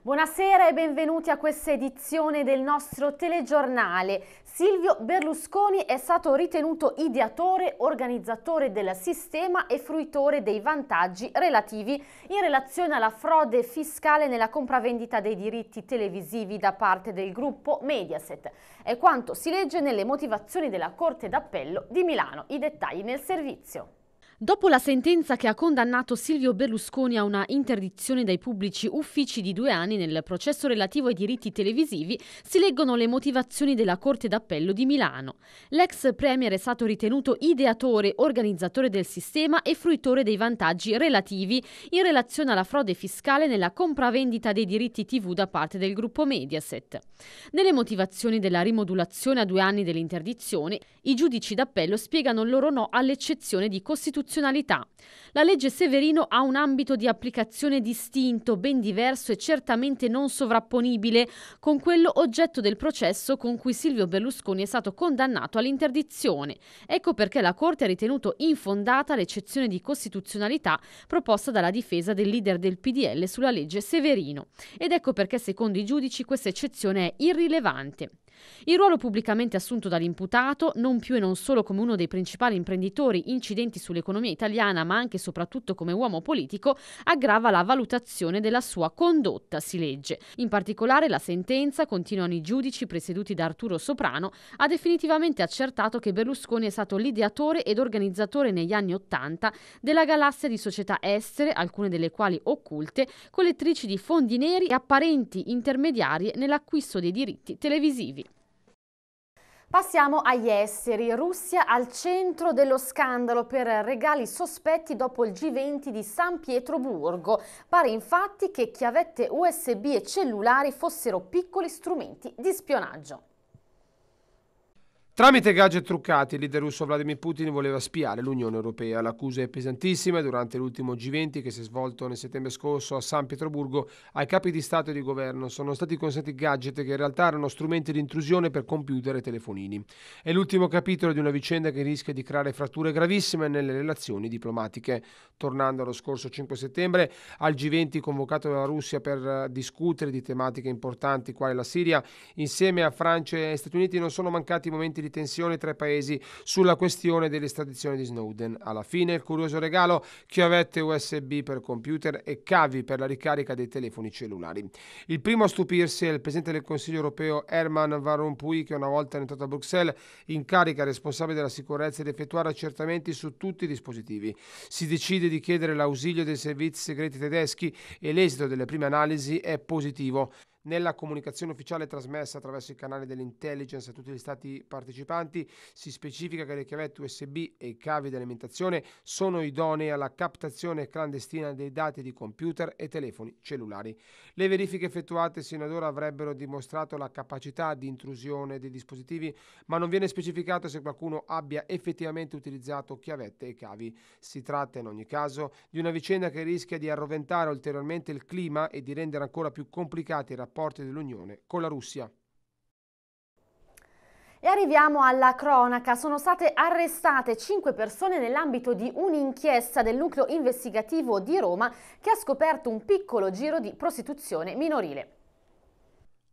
Buonasera e benvenuti a questa edizione del nostro telegiornale. Silvio Berlusconi è stato ritenuto ideatore, organizzatore del sistema e fruitore dei vantaggi relativi in relazione alla frode fiscale nella compravendita dei diritti televisivi da parte del gruppo Mediaset. È quanto si legge nelle motivazioni della Corte d'Appello di Milano. I dettagli nel servizio. Dopo la sentenza che ha condannato Silvio Berlusconi a una interdizione dai pubblici uffici di due anni nel processo relativo ai diritti televisivi, si leggono le motivazioni della Corte d'Appello di Milano. L'ex Premier è stato ritenuto ideatore, organizzatore del sistema e fruitore dei vantaggi relativi in relazione alla frode fiscale nella compravendita dei diritti TV da parte del gruppo Mediaset. Nelle motivazioni della rimodulazione a due anni dell'interdizione, i giudici d'appello spiegano il loro no all'eccezione di costituzione costituzionalità. La legge Severino ha un ambito di applicazione distinto, ben diverso e certamente non sovrapponibile con quello oggetto del processo con cui Silvio Berlusconi è stato condannato all'interdizione. Ecco perché la Corte ha ritenuto infondata l'eccezione di costituzionalità proposta dalla difesa del leader del PDL sulla legge Severino. Ed ecco perché secondo i giudici questa eccezione è irrilevante. Il ruolo pubblicamente assunto dall'imputato, non più e non solo come uno dei principali imprenditori incidenti sull'economia italiana, ma anche e soprattutto come uomo politico, aggrava la valutazione della sua condotta, si legge. In particolare la sentenza, continuano i giudici presieduti da Arturo Soprano, ha definitivamente accertato che Berlusconi è stato l'ideatore ed organizzatore negli anni Ottanta della galassia di società estere, alcune delle quali occulte, collettrici di fondi neri e apparenti intermediarie nell'acquisto dei diritti televisivi. Passiamo agli esteri. Russia al centro dello scandalo per regali sospetti dopo il G20 di San Pietroburgo. Pare infatti che chiavette USB e cellulari fossero piccoli strumenti di spionaggio. Tramite gadget truccati, il leader russo Vladimir Putin voleva spiare l'Unione Europea. L'accusa è pesantissima e durante l'ultimo G20 che si è svolto nel settembre scorso a San Pietroburgo ai capi di Stato e di Governo sono stati consentiti gadget che in realtà erano strumenti di intrusione per computer e telefonini. È l'ultimo capitolo di una vicenda che rischia di creare fratture gravissime nelle relazioni diplomatiche. Tornando allo scorso 5 settembre al G20 convocato dalla Russia per eh, discutere di tematiche importanti quali la Siria, insieme a Francia e Stati Uniti non sono mancati momenti di di tensione tra i paesi sulla questione dell'estradizione di Snowden. Alla fine il curioso regalo, chiavette USB per computer e cavi per la ricarica dei telefoni cellulari. Il primo a stupirsi è il Presidente del Consiglio europeo Herman Van Rompuy che una volta entrato a Bruxelles in carica responsabile della sicurezza ed effettuare accertamenti su tutti i dispositivi. Si decide di chiedere l'ausilio dei servizi segreti tedeschi e l'esito delle prime analisi è positivo. Nella comunicazione ufficiale trasmessa attraverso i canali dell'intelligence a tutti gli stati partecipanti si specifica che le chiavette USB e i cavi di alimentazione sono idonei alla captazione clandestina dei dati di computer e telefoni cellulari. Le verifiche effettuate sino ad ora avrebbero dimostrato la capacità di intrusione dei dispositivi, ma non viene specificato se qualcuno abbia effettivamente utilizzato chiavette e cavi. Si tratta in ogni caso di una vicenda che rischia di arroventare ulteriormente il clima e di rendere ancora più complicati i rapporti rapporti dell'Unione con la Russia. E arriviamo alla cronaca. Sono state arrestate cinque persone nell'ambito di un'inchiesta del nucleo investigativo di Roma che ha scoperto un piccolo giro di prostituzione minorile.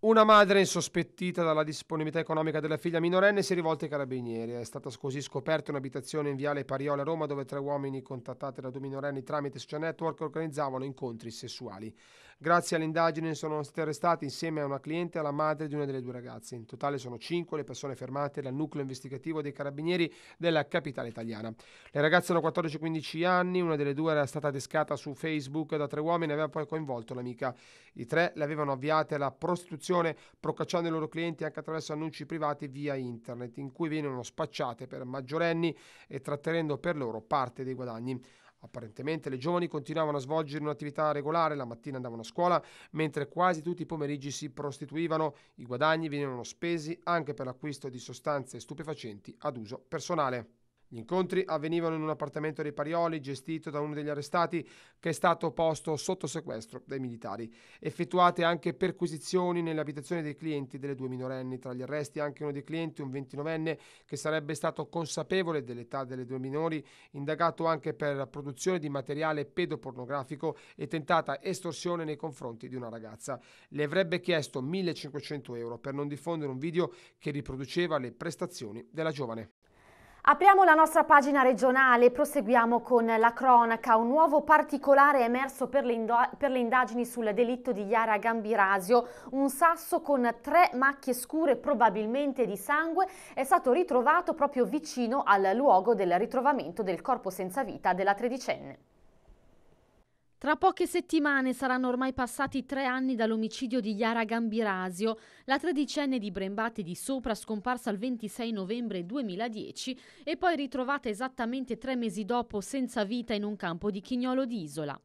Una madre insospettita dalla disponibilità economica della figlia minorenne si è rivolta ai carabinieri. È stata così scoperta un'abitazione in viale Pariola a Roma dove tre uomini contattati da due minorenni tramite social network organizzavano incontri sessuali. Grazie all'indagine sono state arrestate insieme a una cliente e alla madre di una delle due ragazze. In totale sono cinque le persone fermate dal nucleo investigativo dei carabinieri della capitale italiana. Le ragazze hanno 14-15 anni, una delle due era stata adescata su Facebook da tre uomini e aveva poi coinvolto l'amica. I tre le avevano avviate alla prostituzione, procacciando i loro clienti anche attraverso annunci privati via internet, in cui venivano spacciate per maggiorenni e trattenendo per loro parte dei guadagni. Apparentemente le giovani continuavano a svolgere un'attività regolare, la mattina andavano a scuola, mentre quasi tutti i pomeriggi si prostituivano, i guadagni venivano spesi anche per l'acquisto di sostanze stupefacenti ad uso personale. Gli incontri avvenivano in un appartamento dei Parioli gestito da uno degli arrestati che è stato posto sotto sequestro dai militari. Effettuate anche perquisizioni nelle abitazioni dei clienti delle due minorenni. Tra gli arresti anche uno dei clienti, un 29enne, che sarebbe stato consapevole dell'età delle due minori, indagato anche per la produzione di materiale pedopornografico e tentata estorsione nei confronti di una ragazza. Le avrebbe chiesto 1500 euro per non diffondere un video che riproduceva le prestazioni della giovane. Apriamo la nostra pagina regionale e proseguiamo con la cronaca. Un nuovo particolare è emerso per le, per le, indagini sul delitto di Iara Gambirasio. Un sasso con tre macchie scure, probabilmente di sangue, è stato ritrovato proprio vicino al luogo del ritrovamento del corpo senza vita della tredicenne. Tra poche settimane saranno ormai passati tre anni dall'omicidio di Yara Gambirasio, la tredicenne di Brembate di Sopra scomparsa il 26 novembre 2010 e poi ritrovata esattamente tre mesi dopo senza vita in un campo di Chignolo d'Isola.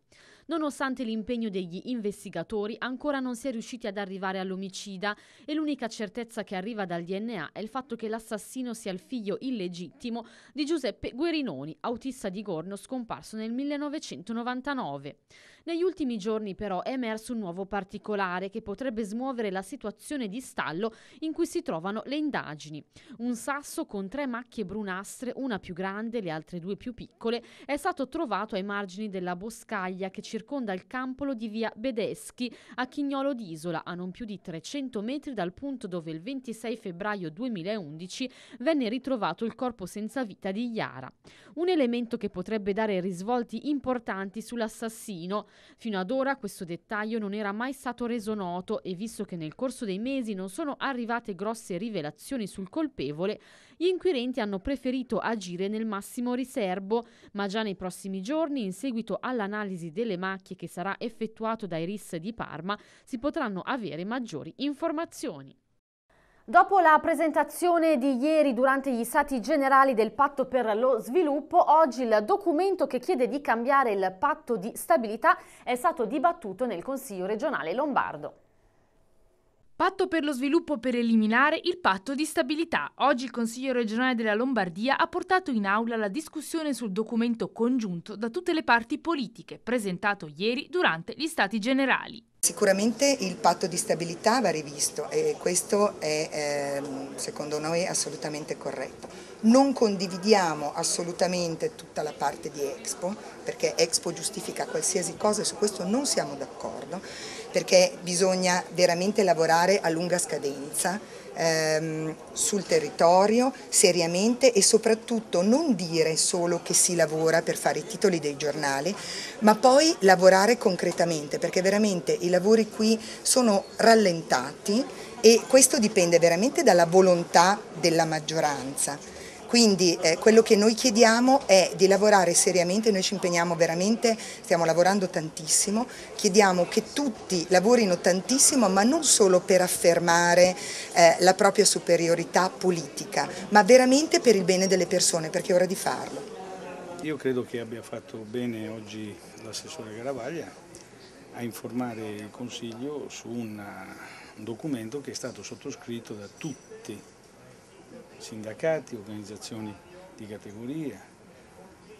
Nonostante l'impegno degli investigatori, ancora non si è riusciti ad arrivare all'omicida e l'unica certezza che arriva dal DNA è il fatto che l'assassino sia il figlio illegittimo di Giuseppe Guerinoni, autista di Gorno scomparso nel 1999. Negli ultimi giorni però è emerso un nuovo particolare che potrebbe smuovere la situazione di stallo in cui si trovano le indagini. Un sasso con tre macchie brunastre, una più grande, le altre due più piccole, è stato trovato ai margini della boscaglia che circonda circonda il campolo di via Bedeschi a Chignolo d'Isola, a non più di 300 metri dal punto dove il 26 febbraio 2011 venne ritrovato il corpo senza vita di Iara. Un elemento che potrebbe dare risvolti importanti sull'assassino. Fino ad ora questo dettaglio non era mai stato reso noto e visto che nel corso dei mesi non sono arrivate grosse rivelazioni sul colpevole, gli inquirenti hanno preferito agire nel massimo riservo, ma già nei prossimi giorni, in seguito all'analisi delle macchie che sarà effettuato dai RIS di Parma, si potranno avere maggiori informazioni. Dopo la presentazione di ieri durante gli stati generali del patto per lo sviluppo, oggi il documento che chiede di cambiare il patto di stabilità è stato dibattuto nel Consiglio regionale lombardo. Patto per lo sviluppo per eliminare il patto di stabilità. Oggi il Consiglio regionale della Lombardia ha portato in aula la discussione sul documento congiunto da tutte le parti politiche, presentato ieri durante gli Stati Generali. Sicuramente il patto di stabilità va rivisto e questo è ehm, secondo noi assolutamente corretto. Non condividiamo assolutamente tutta la parte di Expo perché Expo giustifica qualsiasi cosa e su questo non siamo d'accordo perché bisogna veramente lavorare a lunga scadenza ehm, sul territorio seriamente e soprattutto non dire solo che si lavora per fare i titoli dei giornali, ma poi lavorare concretamente perché veramente i lavori qui sono rallentati e questo dipende veramente dalla volontà della maggioranza. Quindi eh, quello che noi chiediamo è di lavorare seriamente, noi ci impegniamo veramente, stiamo lavorando tantissimo, chiediamo che tutti lavorino tantissimo ma non solo per affermare eh, la propria superiorità politica, ma veramente per il bene delle persone perché è ora di farlo. Io credo che abbia fatto bene oggi l'assessore Garavaglia a informare il Consiglio su un documento che è stato sottoscritto da tutti sindacati, organizzazioni di categoria,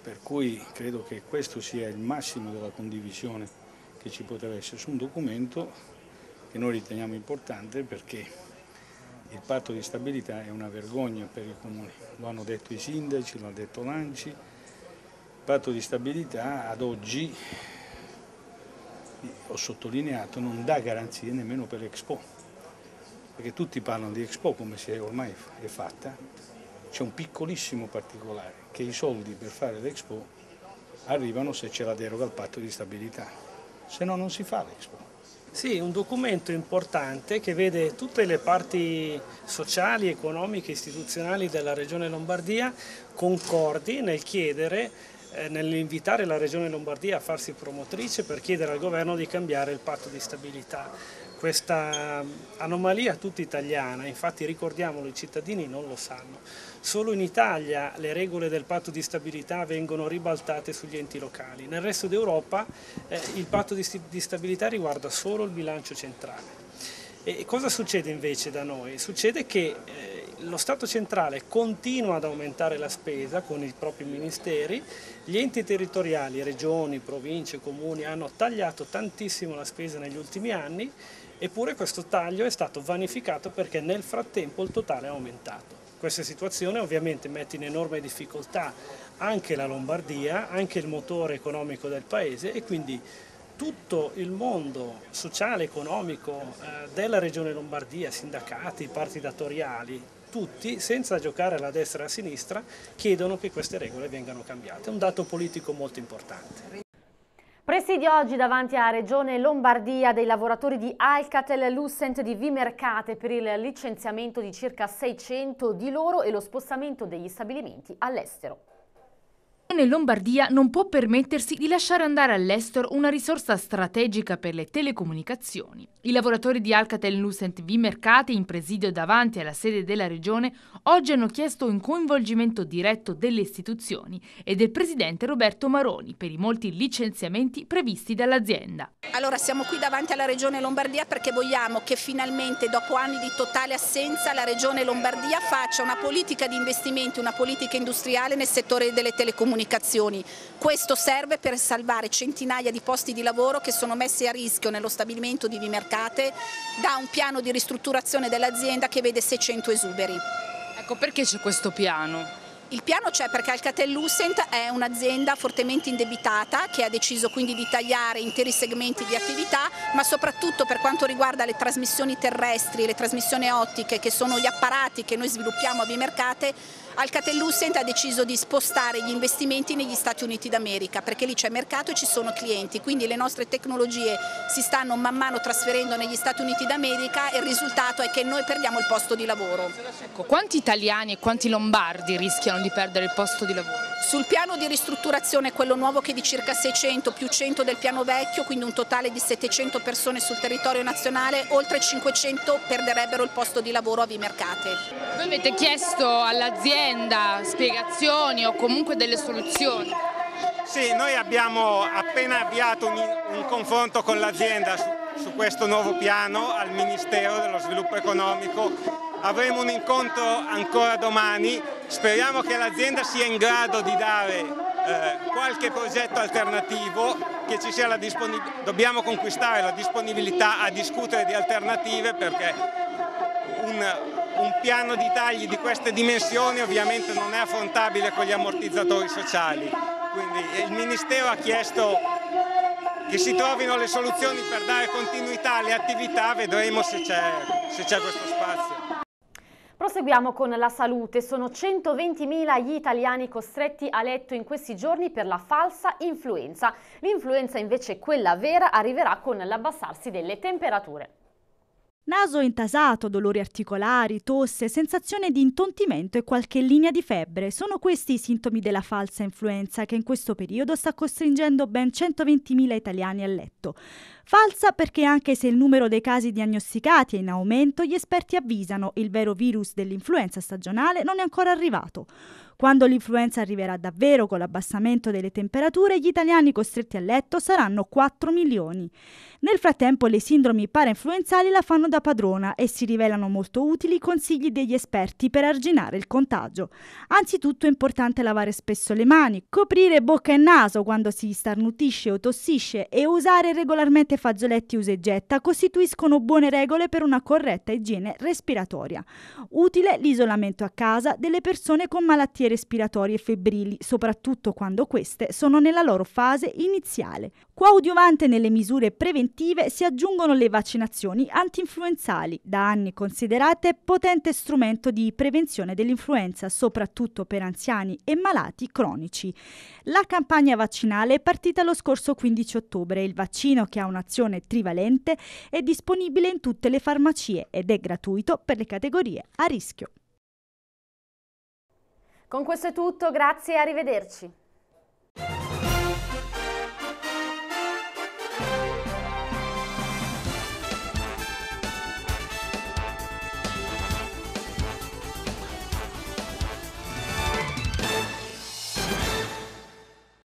per cui credo che questo sia il massimo della condivisione che ci poteva essere su un documento che noi riteniamo importante perché il patto di stabilità è una vergogna per i comuni, lo hanno detto i sindaci, lo ha detto l'Anci, il patto di stabilità ad oggi ho sottolineato, non dà garanzie nemmeno per l'Expo perché tutti parlano di Expo come si è ormai è fatta, c'è un piccolissimo particolare, che i soldi per fare l'Expo arrivano se c'è la deroga al patto di stabilità, se no non si fa l'Expo. Sì, un documento importante che vede tutte le parti sociali, economiche, istituzionali della Regione Lombardia concordi nel chiedere, eh, nell'invitare la Regione Lombardia a farsi promotrice per chiedere al governo di cambiare il patto di stabilità questa anomalia tutta italiana, infatti ricordiamolo i cittadini non lo sanno, solo in Italia le regole del patto di stabilità vengono ribaltate sugli enti locali, nel resto d'Europa eh, il patto di, di stabilità riguarda solo il bilancio centrale. E cosa succede invece da noi? Succede che eh, lo Stato centrale continua ad aumentare la spesa con i propri ministeri, gli enti territoriali, regioni, province, comuni hanno tagliato tantissimo la spesa negli ultimi anni, Eppure questo taglio è stato vanificato perché nel frattempo il totale è aumentato. Questa situazione ovviamente mette in enorme difficoltà anche la Lombardia, anche il motore economico del paese e quindi tutto il mondo sociale, economico eh, della regione Lombardia, sindacati, parti datoriali, tutti, senza giocare alla destra e alla sinistra, chiedono che queste regole vengano cambiate. È un dato politico molto importante. Presidio oggi davanti alla Regione Lombardia dei lavoratori di Alcatel Lucent di Vimercate per il licenziamento di circa 600 di loro e lo spostamento degli stabilimenti all'estero. Regione Lombardia non può permettersi di lasciare andare all'estero una risorsa strategica per le telecomunicazioni. I lavoratori di Alcatel Lucent V Mercati, in presidio davanti alla sede della Regione, oggi hanno chiesto un coinvolgimento diretto delle istituzioni e del presidente Roberto Maroni per i molti licenziamenti previsti dall'azienda. Allora siamo qui davanti alla Regione Lombardia perché vogliamo che finalmente, dopo anni di totale assenza, la Regione Lombardia faccia una politica di investimenti, una politica industriale nel settore delle telecomunicazioni comunicazioni. Questo serve per salvare centinaia di posti di lavoro che sono messi a rischio nello stabilimento di Vimercate da un piano di ristrutturazione dell'azienda che vede 600 esuberi. Ecco, perché c'è questo piano? Il piano c'è perché Alcatel Lucent è un'azienda fortemente indebitata che ha deciso quindi di tagliare interi segmenti di attività ma soprattutto per quanto riguarda le trasmissioni terrestri, le trasmissioni ottiche che sono gli apparati che noi sviluppiamo a Bimercate Alcatel Lucent ha deciso di spostare gli investimenti negli Stati Uniti d'America perché lì c'è mercato e ci sono clienti, quindi le nostre tecnologie si stanno man mano trasferendo negli Stati Uniti d'America e il risultato è che noi perdiamo il posto di lavoro. Ecco, quanti italiani e quanti lombardi rischiano di perdere il posto di lavoro? Sul piano di ristrutturazione, quello nuovo che è di circa 600 più 100 del piano vecchio, quindi un totale di 700 persone sul territorio nazionale, oltre 500 perderebbero il posto di lavoro a Vimercate. Voi avete chiesto all'azienda spiegazioni o comunque delle soluzioni? Sì, noi abbiamo appena avviato un, un confronto con l'azienda su, su questo nuovo piano al Ministero dello Sviluppo Economico avremo un incontro ancora domani, speriamo che l'azienda sia in grado di dare eh, qualche progetto alternativo, che ci sia la dobbiamo conquistare la disponibilità a discutere di alternative perché un, un piano di tagli di queste dimensioni ovviamente non è affrontabile con gli ammortizzatori sociali, quindi eh, il Ministero ha chiesto che si trovino le soluzioni per dare continuità alle attività, vedremo se c'è questo spazio. Proseguiamo con la salute. Sono 120.000 gli italiani costretti a letto in questi giorni per la falsa influenza. L'influenza invece quella vera arriverà con l'abbassarsi delle temperature. Naso intasato, dolori articolari, tosse, sensazione di intontimento e qualche linea di febbre. Sono questi i sintomi della falsa influenza che in questo periodo sta costringendo ben 120.000 italiani a letto. Falsa perché anche se il numero dei casi diagnosticati è in aumento, gli esperti avvisano il vero virus dell'influenza stagionale non è ancora arrivato. Quando l'influenza arriverà davvero con l'abbassamento delle temperature, gli italiani costretti a letto saranno 4 milioni. Nel frattempo le sindromi parainfluenzali la fanno da padrona e si rivelano molto utili i consigli degli esperti per arginare il contagio. Anzitutto è importante lavare spesso le mani, coprire bocca e naso quando si starnutisce o tossisce e usare regolarmente fagioletti usa e getta costituiscono buone regole per una corretta igiene respiratoria. Utile l'isolamento a casa delle persone con malattie respiratorie febbrili, soprattutto quando queste sono nella loro fase iniziale. Coadiuvante nelle misure preventive si aggiungono le vaccinazioni antinfluenzali, da anni considerate potente strumento di prevenzione dell'influenza, soprattutto per anziani e malati cronici. La campagna vaccinale è partita lo scorso 15 ottobre. e Il vaccino, che ha una formulazione trivalente, è disponibile in tutte le farmacie ed è gratuito per le categorie a rischio. Con questo è tutto, grazie e arrivederci.